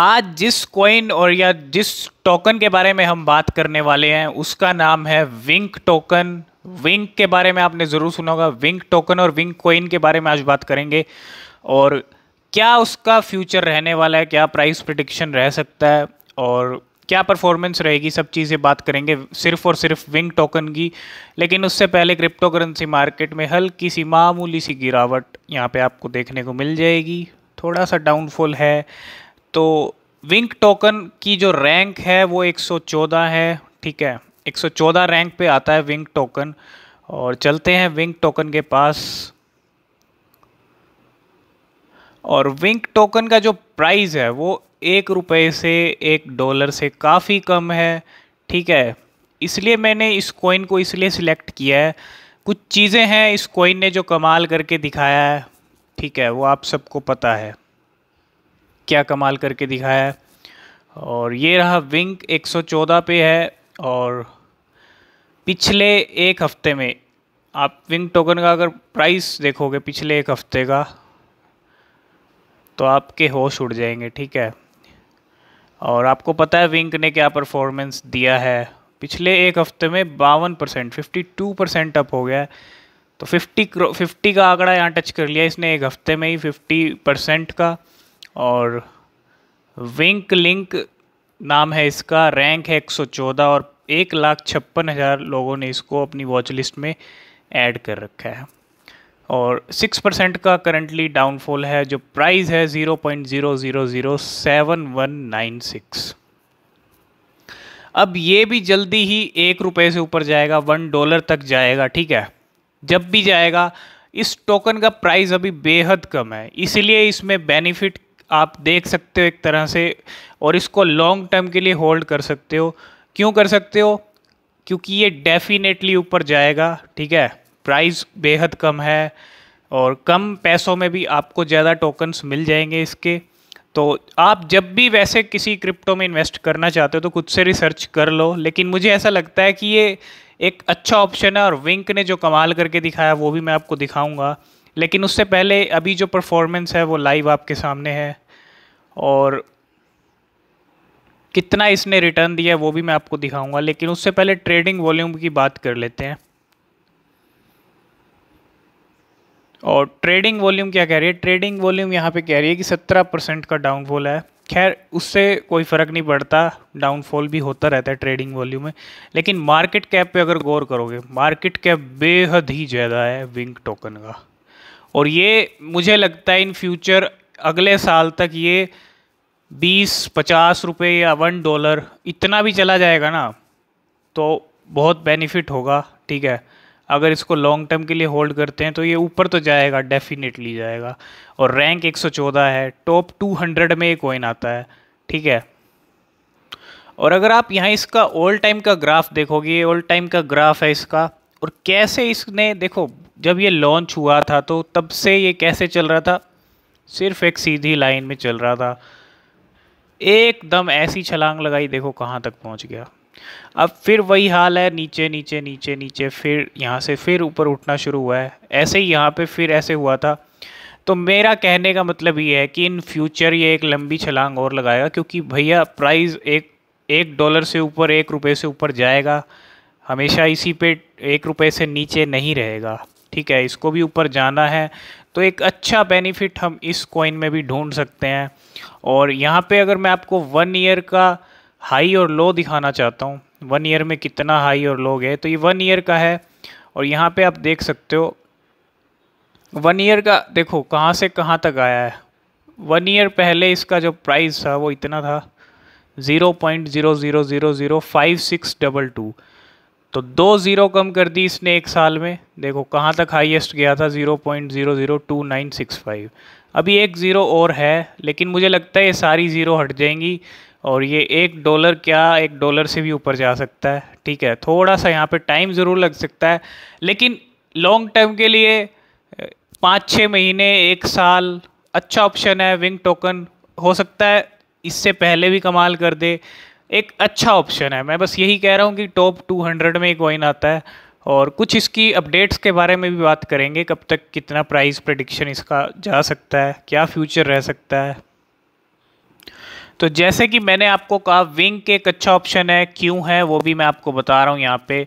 आज जिस कॉइन और या जिस टोकन के बारे में हम बात करने वाले हैं उसका नाम है विंक टोकन विंक के बारे में आपने ज़रूर सुना होगा विंक टोकन और विंक कॉइन के बारे में आज बात करेंगे और क्या उसका फ्यूचर रहने वाला है क्या प्राइस प्रडिक्शन रह सकता है और क्या परफॉर्मेंस रहेगी सब चीज़ें बात करेंगे सिर्फ और सिर्फ विंग टोकन की लेकिन उससे पहले क्रिप्टो करेंसी मार्केट में हल्की सी मामूली सी गिरावट यहाँ पे आपको देखने को मिल जाएगी थोड़ा सा डाउनफॉल है तो विंक टोकन की जो रैंक है वो 114 है ठीक है 114 रैंक पे आता है विंक टोकन और चलते हैं विंक टोकन के पास और विंक टोकन का जो प्राइस है वो एक रुपये से एक डॉलर से काफ़ी कम है ठीक है इसलिए मैंने इस कॉइन को इसलिए सिलेक्ट किया है कुछ चीज़ें हैं इस कॉइन ने जो कमाल करके दिखाया है ठीक है वो आप सबको पता है क्या कमाल करके दिखाया है और ये रहा विंग 114 पे है और पिछले एक हफ्ते में आप विंग टोकन का अगर प्राइस देखोगे पिछले एक हफ्ते का तो आपके होश उड़ जाएंगे ठीक है और आपको पता है विंक ने क्या परफॉर्मेंस दिया है पिछले एक हफ्ते में बावन percent fifty two percent up हो गया है तो फिफ्टी फिफ्टी का आंकड़ा यहाँ टच कर लिया इसने एक हफ्ते में ही फिफ्टी परसेंट का और विंक लिंक नाम है इसका रैंक है 114 और एक लाख छप्पन हज़ार लोगों ने इसको अपनी वॉच लिस्ट में ऐड कर रखा है और सिक्स परसेंट का करंटली डाउनफॉल है जो प्राइस है zero point zero zero zero seven one nine six अब ये भी जल्दी ही एक रुपये से ऊपर जाएगा वन डॉलर तक जाएगा ठीक है जब भी जाएगा इस टोकन का प्राइस अभी बेहद कम है इसलिए इसमें बेनिफिट आप देख सकते हो एक तरह से और इसको लॉन्ग टर्म के लिए होल्ड कर सकते हो क्यों कर सकते हो क्योंकि ये डेफिनेटली ऊपर जाएगा ठीक है प्राइस बेहद कम है और कम पैसों में भी आपको ज़्यादा टोकन्स मिल जाएंगे इसके तो आप जब भी वैसे किसी क्रिप्टो में इन्वेस्ट करना चाहते हो तो खुद से रिसर्च कर लो लेकिन मुझे ऐसा लगता है कि ये एक अच्छा ऑप्शन है और विंक ने जो कमाल करके दिखाया वो भी मैं आपको दिखाऊंगा लेकिन उससे पहले अभी जो परफॉर्मेंस है वो लाइव आपके सामने है और कितना इसने रिटर्न दिया वो भी मैं आपको दिखाऊंगा लेकिन उससे पहले ट्रेडिंग वॉल्यूम की बात कर लेते हैं और ट्रेडिंग वॉल्यूम क्या कह रही है ट्रेडिंग वॉल्यूम यहाँ पे कह रही है कि सत्रह परसेंट का डाउनफॉल है खैर उससे कोई फ़र्क नहीं पड़ता डाउनफॉल भी होता रहता है ट्रेडिंग वॉल्यूम में लेकिन मार्केट कैप पे अगर गौर करोगे मार्केट कैप बेहद ही ज़्यादा है विंग टोकन का और ये मुझे लगता है इन फ्यूचर अगले साल तक ये बीस पचास रुपये या वन डॉलर इतना भी चला जाएगा ना तो बहुत बेनिफिट होगा ठीक है अगर इसको लॉन्ग टर्म के लिए होल्ड करते हैं तो ये ऊपर तो जाएगा डेफिनेटली जाएगा और रैंक 114 है टॉप 200 में ये कोइन आता है ठीक है और अगर आप यहाँ इसका ओल्ड टाइम का ग्राफ देखोगे ये टाइम का ग्राफ है इसका और कैसे इसने देखो जब ये लॉन्च हुआ था तो तब से ये कैसे चल रहा था सिर्फ एक सीधी लाइन में चल रहा था एकदम ऐसी छलांग लगाई देखो कहाँ तक पहुँच गया अब फिर वही हाल है नीचे नीचे नीचे नीचे फिर यहाँ से फिर ऊपर उठना शुरू हुआ है ऐसे ही यहाँ पर फिर ऐसे हुआ था तो मेरा कहने का मतलब ये है कि इन फ्यूचर ये एक लंबी छलांग और लगाएगा क्योंकि भैया प्राइस एक एक डॉलर से ऊपर एक रुपये से ऊपर जाएगा हमेशा इसी पे एक रुपये से नीचे नहीं रहेगा ठीक है इसको भी ऊपर जाना है तो एक अच्छा बेनिफिट हम इस कॉइन में भी ढूंढ सकते हैं और यहाँ पे अगर मैं आपको वन ईयर का हाई और लो दिखाना चाहता हूँ वन ईयर में कितना हाई और लो गए तो ये वन ईयर का है और यहाँ पे आप देख सकते हो वन ईयर का देखो कहाँ से कहाँ तक आया है वन ईयर पहले इसका जो प्राइस था वो इतना था zero point zero zero zero zero five six double two तो दो ज़ीरो कम कर दी इसने एक साल में देखो कहाँ तक हाईएस्ट गया था zero point zero zero two nine six five अभी एक ज़ीरो और है लेकिन मुझे लगता है ये सारी ज़ीरो हट जाएंगी और ये एक डॉलर क्या एक डॉलर से भी ऊपर जा सकता है ठीक है थोड़ा सा यहाँ पे टाइम ज़रूर लग सकता है लेकिन लॉन्ग टर्म के लिए पाँच छः महीने एक साल अच्छा ऑप्शन है विंग टोकन हो सकता है इससे पहले भी कमाल कर दे एक अच्छा ऑप्शन है मैं बस यही कह रहा हूँ कि टॉप 200 में कॉइन आता है और कुछ इसकी अपडेट्स के बारे में भी बात करेंगे कब तक कितना प्राइस प्रडिक्शन इसका जा सकता है क्या फ्यूचर रह सकता है तो जैसे कि मैंने आपको कहा विंक एक अच्छा ऑप्शन है क्यों है वो भी मैं आपको बता रहा हूँ यहाँ पे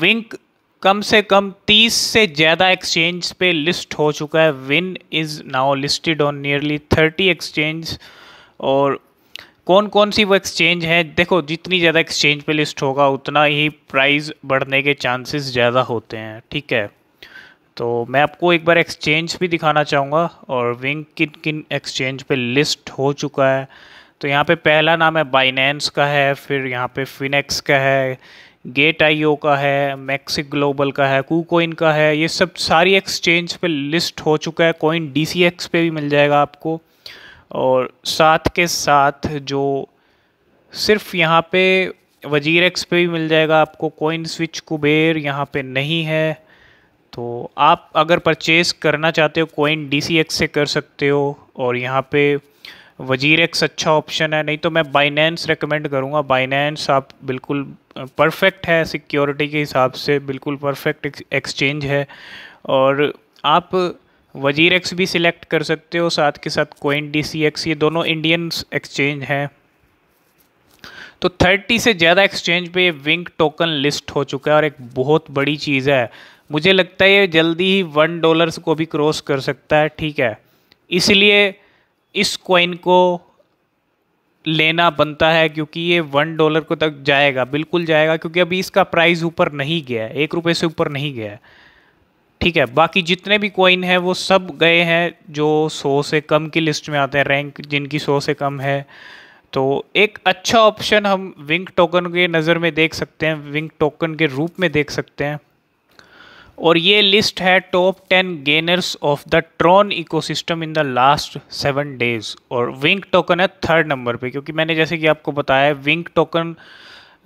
विंक कम से कम 30 से ज़्यादा एक्सचेंज पे लिस्ट हो चुका है विन is now listed on nearly 30 exchange और कौन कौन सी वो एक्सचेंज है देखो जितनी ज़्यादा एक्सचेंज पे लिस्ट होगा उतना ही प्राइस बढ़ने के चांसेस ज़्यादा होते हैं ठीक है तो मैं आपको एक बार एक्सचेंज भी दिखाना चाहूँगा और विंग किन किन एक्सचेंज पे लिस्ट हो चुका है तो यहाँ पे पहला नाम है बाइनेंस का है फिर यहाँ पे फिनेक्स का है गेट आई का है मैक्सिक ग्लोबल का है कूकोइन का है ये सब सारी एक्सचेंज पर लिस्ट हो चुका है कोइन डी सी भी मिल जाएगा आपको और साथ के साथ जो सिर्फ यहाँ पे वजीर एक्स पे भी मिल जाएगा आपको कोइन स्विच कुबेर यहाँ पे नहीं है तो आप अगर परचेज़ करना चाहते हो कोइन डी सी एक्स से कर सकते हो और यहाँ पे वजीर एक्स अच्छा ऑप्शन है नहीं तो मैं बाइनेंस रेकमेंड करूँगा बाइनेंस आप बिल्कुल परफेक्ट है सिक्योरिटी के हिसाब से बिल्कुल परफेक्ट एक्सचेंज है और आप वजीर एक्स भी सिलेक्ट कर सकते हो साथ के साथ कोइन डी सी एक्स ये दोनों इंडियन एक्सचेंज हैं तो 30 से ज़्यादा एक्सचेंज पे विंक टोकन लिस्ट हो चुका है और एक बहुत बड़ी चीज़ है मुझे लगता है ये जल्दी ही वन डॉलर्स को भी क्रॉस कर सकता है ठीक है इसलिए इस कॉइन को लेना बनता है क्योंकि ये वन डॉलर को तक जाएगा बिल्कुल जाएगा क्योंकि अभी इसका प्राइस ऊपर नहीं गया है एक रुपये से ऊपर नहीं गया है ठीक है बाकी जितने भी कॉइन हैं वो सब गए हैं जो सौ से कम की लिस्ट में आते हैं रैंक जिनकी सौ से कम है तो एक अच्छा ऑप्शन हम विंक टोकन के नज़र में देख सकते हैं विंक टोकन के रूप में देख सकते हैं और ये लिस्ट है top ten gainers of the TRON ecosystem in the last seven days और विंक टोकन है थर्ड नंबर पे क्योंकि मैंने जैसे कि आपको बताया WINk token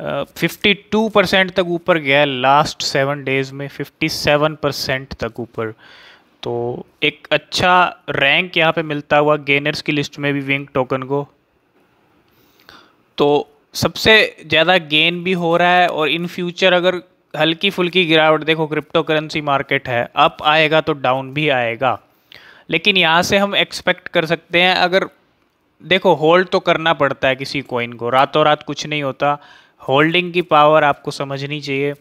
fifty two percent तक ऊपर गया लास्ट सेवन डेज़ में फिफ्टी सेवन परसेंट तक ऊपर तो एक अच्छा रैंक यहाँ पे मिलता हुआ गेनर्स की लिस्ट में भी विंग टोकन को तो सबसे ज़्यादा गेन भी हो रहा है और इन फ्यूचर अगर हल्की फुल्की गिरावट देखो क्रिप्टो करेंसी मार्केट है अप आएगा तो डाउन भी आएगा लेकिन यहाँ से हम एक्सपेक्ट कर सकते हैं अगर देखो होल्ड तो करना पड़ता है किसी कोइन को रातों रात कुछ नहीं होता होल्डिंग की पावर आपको समझनी चाहिए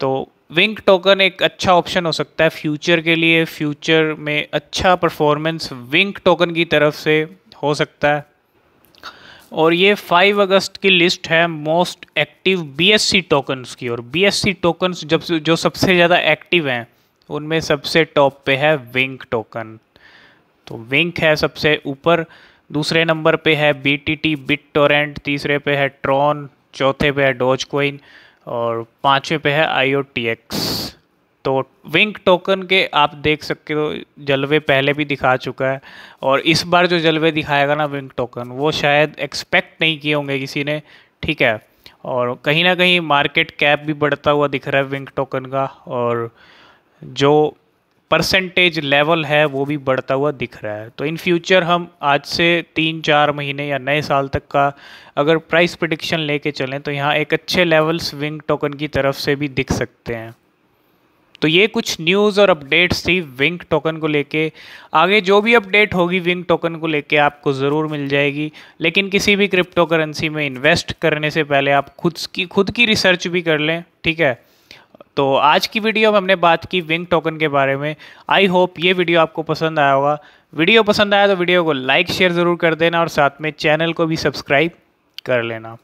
तो विंक टोकन एक अच्छा ऑप्शन हो सकता है फ्यूचर के लिए फ्यूचर में अच्छा परफॉर्मेंस विंक टोकन की तरफ से हो सकता है और ये 5 अगस्त की लिस्ट है मोस्ट एक्टिव बीएससी टोकन्स की और बीएससी टोकन्स जब जो सबसे ज़्यादा एक्टिव हैं उनमें सबसे टॉप पे है विंक टोकन तो विंक है सबसे ऊपर दूसरे नंबर पे है B T T BitTorrent तीसरे पे है ट्रॉन चौथे पे है डोज कोइन और पाँचवें पे है आई ओ टी एक्स तो विंक टोकन के आप देख सकते हो जलवे पहले भी दिखा चुका है और इस बार जो जलवे दिखाएगा ना विंक टोकन वो शायद एक्सपेक्ट नहीं किए होंगे किसी ने ठीक है और कहीं ना कहीं मार्केट कैप भी बढ़ता हुआ दिख रहा है विंक टोकन का और जो परसेंटेज लेवल है वो भी बढ़ता हुआ दिख रहा है तो इन फ्यूचर हम आज से तीन चार महीने या नए साल तक का अगर प्राइस प्रडिक्शन लेके चलें तो यहाँ एक अच्छे लेवल स्विंग टोकन की तरफ से भी दिख सकते हैं तो ये कुछ न्यूज़ और अपडेट्स थी विंक टोकन को लेके आगे जो भी अपडेट होगी विंक टोकन को लेके आपको ज़रूर मिल जाएगी लेकिन किसी भी क्रिप्टो करेंसी में इन्वेस्ट करने से पहले आप खुद की खुद की रिसर्च भी कर लें ठीक है तो आज की वीडियो में हमने बात की विंग टोकन के बारे में आई होप ये वीडियो आपको पसंद आया होगा वीडियो पसंद आया तो वीडियो को लाइक शेयर ज़रूर कर देना और साथ में चैनल को भी सब्सक्राइब कर लेना